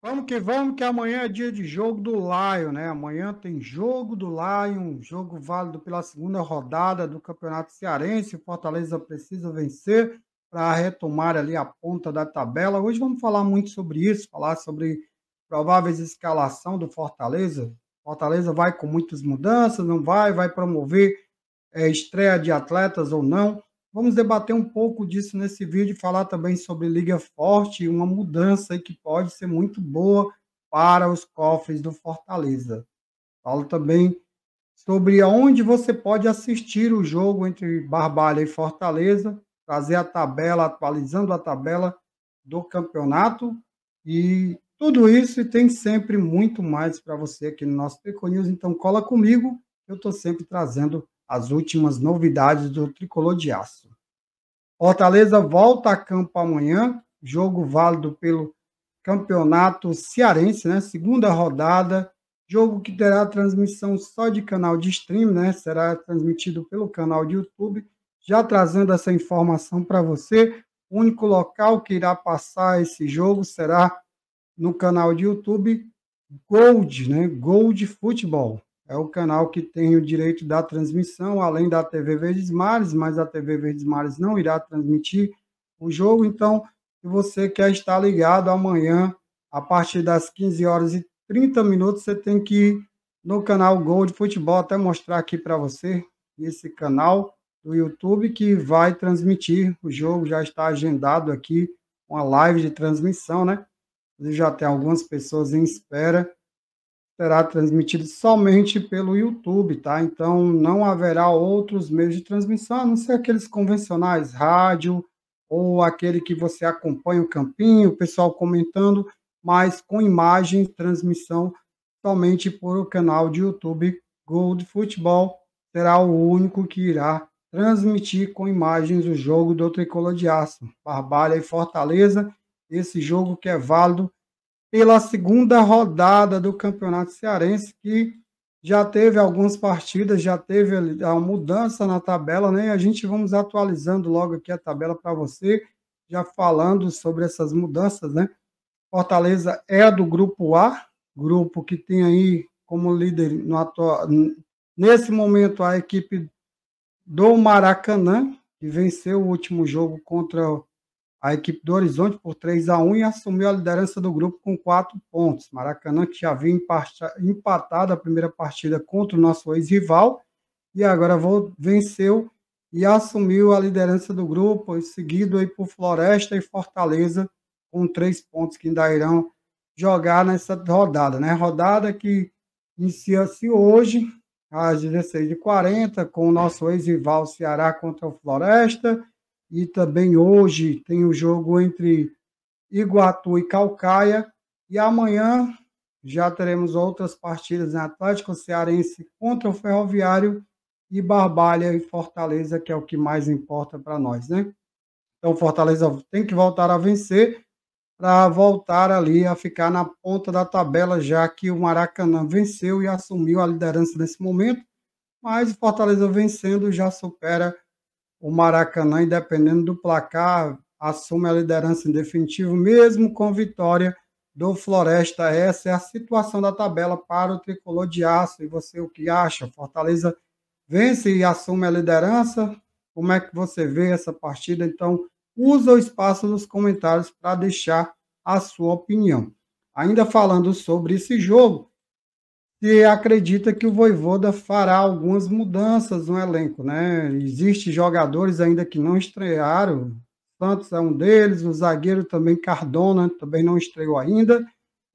Vamos que vamos, que amanhã é dia de jogo do Lion, né? Amanhã tem jogo do Lion, jogo válido pela segunda rodada do Campeonato Cearense. O Fortaleza precisa vencer para retomar ali a ponta da tabela. Hoje vamos falar muito sobre isso, falar sobre prováveis escalação do Fortaleza. Fortaleza vai com muitas mudanças, não vai, vai promover é, estreia de atletas ou não. Vamos debater um pouco disso nesse vídeo e falar também sobre Liga Forte, uma mudança que pode ser muito boa para os cofres do Fortaleza. Falo também sobre onde você pode assistir o jogo entre Barbalha e Fortaleza, trazer a tabela, atualizando a tabela do campeonato e tudo isso e tem sempre muito mais para você aqui no nosso News. Então cola comigo, eu estou sempre trazendo as últimas novidades do tricolor de aço. Fortaleza volta a campo amanhã, jogo válido pelo Campeonato Cearense, né? Segunda rodada, jogo que terá transmissão só de canal de stream, né? Será transmitido pelo canal de YouTube. Já trazendo essa informação para você, o único local que irá passar esse jogo será no canal de YouTube Gold, né? Gold Futebol é o canal que tem o direito da transmissão, além da TV Verdes Mares, mas a TV Verdes Mares não irá transmitir o jogo. Então, se você quer estar ligado amanhã, a partir das 15 horas e 30 minutos, você tem que ir no canal Gold Futebol, até mostrar aqui para você esse canal do YouTube que vai transmitir o jogo, já está agendado aqui uma live de transmissão, né? Já tem algumas pessoas em espera será transmitido somente pelo YouTube, tá? Então não haverá outros meios de transmissão, a não ser aqueles convencionais, rádio ou aquele que você acompanha o campinho, o pessoal comentando, mas com imagem transmissão somente por o canal de YouTube Gold Futebol será o único que irá transmitir com imagens o jogo do Tricolor de Aço, Barbalha e Fortaleza, esse jogo que é válido pela segunda rodada do Campeonato Cearense, que já teve algumas partidas, já teve a mudança na tabela, né? A gente vamos atualizando logo aqui a tabela para você, já falando sobre essas mudanças, né? Fortaleza é do grupo A, grupo que tem aí como líder no atual, nesse momento a equipe do Maracanã, que venceu o último jogo contra a equipe do Horizonte por 3 a 1 e assumiu a liderança do grupo com quatro pontos. Maracanã, que já havia empatado a primeira partida contra o nosso ex-rival, e agora venceu e assumiu a liderança do grupo, seguido aí por Floresta e Fortaleza, com três pontos que ainda irão jogar nessa rodada. Né? Rodada que inicia-se hoje, às 16h40, com o nosso ex-rival Ceará contra o Floresta e também hoje tem o jogo entre Iguatu e Calcaia. E amanhã já teremos outras partidas em Atlético Cearense contra o Ferroviário e Barbalha e Fortaleza, que é o que mais importa para nós, né? Então, Fortaleza tem que voltar a vencer para voltar ali a ficar na ponta da tabela, já que o Maracanã venceu e assumiu a liderança nesse momento. Mas o Fortaleza vencendo já supera o Maracanã, independente do placar, assume a liderança em definitivo, mesmo com vitória do Floresta. Essa é a situação da tabela para o tricolor de aço. E você o que acha? Fortaleza vence e assume a liderança? Como é que você vê essa partida? Então, usa o espaço nos comentários para deixar a sua opinião. Ainda falando sobre esse jogo, e acredita que o Voivoda fará algumas mudanças no elenco, né? Existem jogadores ainda que não estrearam, Santos é um deles, o zagueiro também Cardona também não estreou ainda,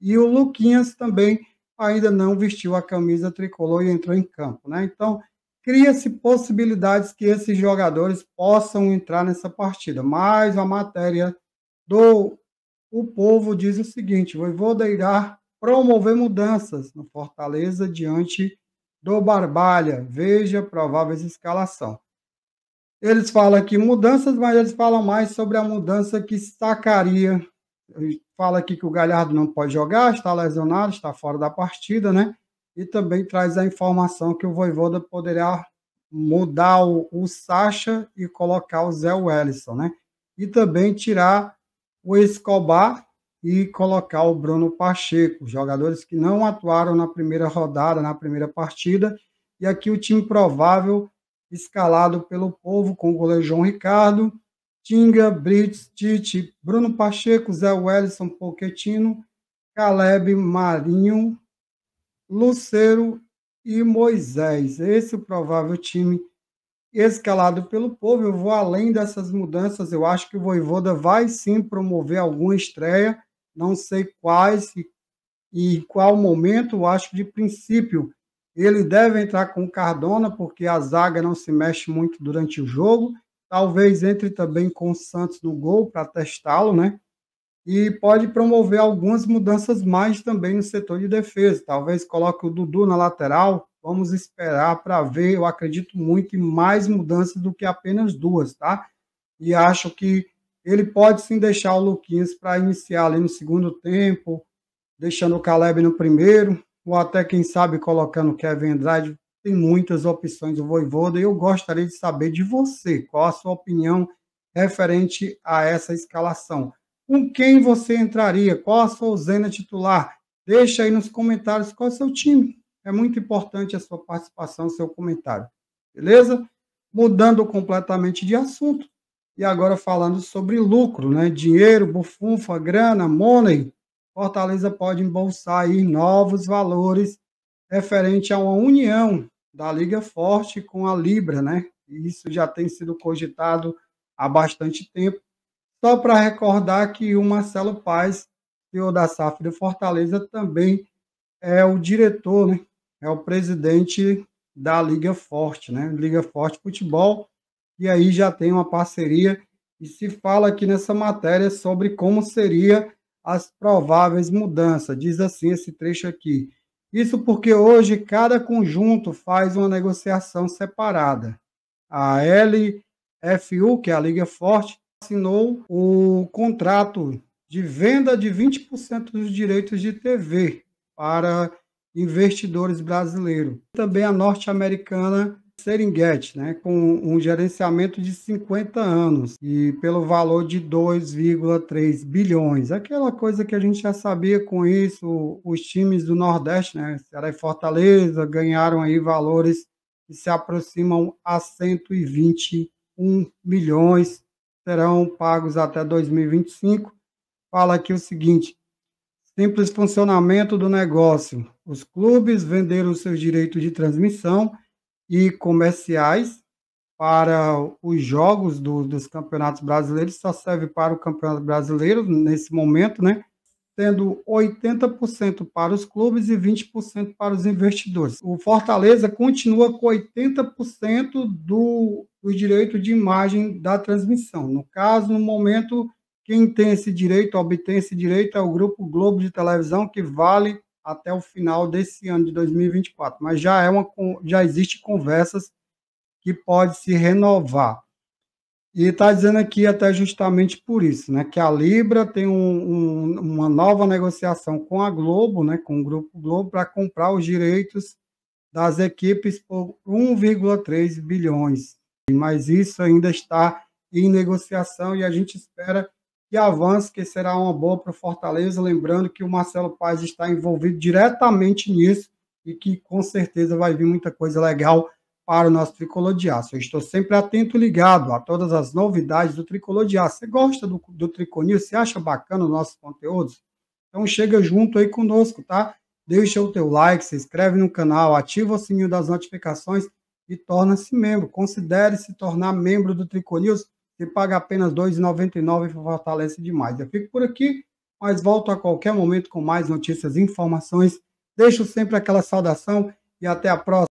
e o Luquinhas também ainda não vestiu a camisa tricolor e entrou em campo, né? Então, cria-se possibilidades que esses jogadores possam entrar nessa partida, mas a matéria do o povo diz o seguinte: Voivoda irá promover mudanças no Fortaleza diante do Barbalha. Veja prováveis escalação. Eles falam aqui mudanças, mas eles falam mais sobre a mudança que sacaria. Fala aqui que o Galhardo não pode jogar, está lesionado, está fora da partida, né? E também traz a informação que o Voivoda poderá mudar o, o Sacha e colocar o Zé Wellison, né? E também tirar o Escobar, e colocar o Bruno Pacheco, jogadores que não atuaram na primeira rodada, na primeira partida, e aqui o time provável escalado pelo povo com o goleiro João Ricardo, Tinga, Brits, Tite, Bruno Pacheco, Zé Wellison, Poquetino, Caleb, Marinho, Lucero e Moisés. Esse é o provável time escalado pelo povo. Eu vou além dessas mudanças. Eu acho que o Voivoda vai sim promover alguma estreia não sei quais e, e qual momento, acho de princípio. Ele deve entrar com Cardona, porque a zaga não se mexe muito durante o jogo. Talvez entre também com o Santos no gol para testá-lo, né? E pode promover algumas mudanças mais também no setor de defesa. Talvez coloque o Dudu na lateral. Vamos esperar para ver. Eu acredito muito em mais mudanças do que apenas duas, tá? E acho que ele pode sim deixar o Luquinhas para iniciar ali no segundo tempo, deixando o Caleb no primeiro, ou até, quem sabe, colocando o Kevin Andrade. Tem muitas opções do Voivoda e eu gostaria de saber de você, qual a sua opinião referente a essa escalação. Com quem você entraria? Qual a sua zena titular? Deixa aí nos comentários qual é o seu time. É muito importante a sua participação, o seu comentário. Beleza? Mudando completamente de assunto, e agora falando sobre lucro, né? Dinheiro, bufunfa, grana, money. Fortaleza pode embolsar aí novos valores referente a uma união da Liga Forte com a Libra, né? Isso já tem sido cogitado há bastante tempo. Só para recordar que o Marcelo Paz, CEO da SAF do Fortaleza, também é o diretor, né? é o presidente da Liga Forte, né? Liga Forte Futebol, e aí já tem uma parceria e se fala aqui nessa matéria sobre como seria as prováveis mudanças. Diz assim esse trecho aqui. Isso porque hoje cada conjunto faz uma negociação separada. A LFU, que é a Liga Forte, assinou o contrato de venda de 20% dos direitos de TV para investidores brasileiros. Também a norte-americana Seringuete, né, com um gerenciamento de 50 anos e pelo valor de 2,3 bilhões. Aquela coisa que a gente já sabia com isso, os times do Nordeste, né, Ceará e Fortaleza, ganharam aí valores que se aproximam a 121 milhões, serão pagos até 2025. Fala aqui o seguinte: simples funcionamento do negócio. Os clubes venderam seus direitos de transmissão e comerciais para os jogos do, dos campeonatos brasileiros, só serve para o campeonato brasileiro nesse momento, né? Sendo 80% para os clubes e 20% para os investidores. O Fortaleza continua com 80% do, do direito de imagem da transmissão. No caso, no momento, quem tem esse direito, obtém esse direito, é o Grupo Globo de Televisão, que vale até o final desse ano de 2024, mas já é uma já existe conversas que pode se renovar. E está dizendo aqui até justamente por isso, né, que a Libra tem um, um, uma nova negociação com a Globo, né, com o Grupo Globo, para comprar os direitos das equipes por 1,3 bilhões. Mas isso ainda está em negociação e a gente espera e avanço, que será uma boa para o Fortaleza. Lembrando que o Marcelo Paz está envolvido diretamente nisso e que com certeza vai vir muita coisa legal para o nosso Tricolor de Aço. Eu estou sempre atento e ligado a todas as novidades do Tricolor de Aço. Você gosta do, do Triconil? Você acha bacana os nossos conteúdos? Então chega junto aí conosco, tá? Deixa o teu like, se inscreve no canal, ativa o sininho das notificações e torna-se membro. Considere se tornar membro do Triconews você paga apenas R$ 2,99 e fortalece demais. Eu fico por aqui, mas volto a qualquer momento com mais notícias e informações. Deixo sempre aquela saudação e até a próxima.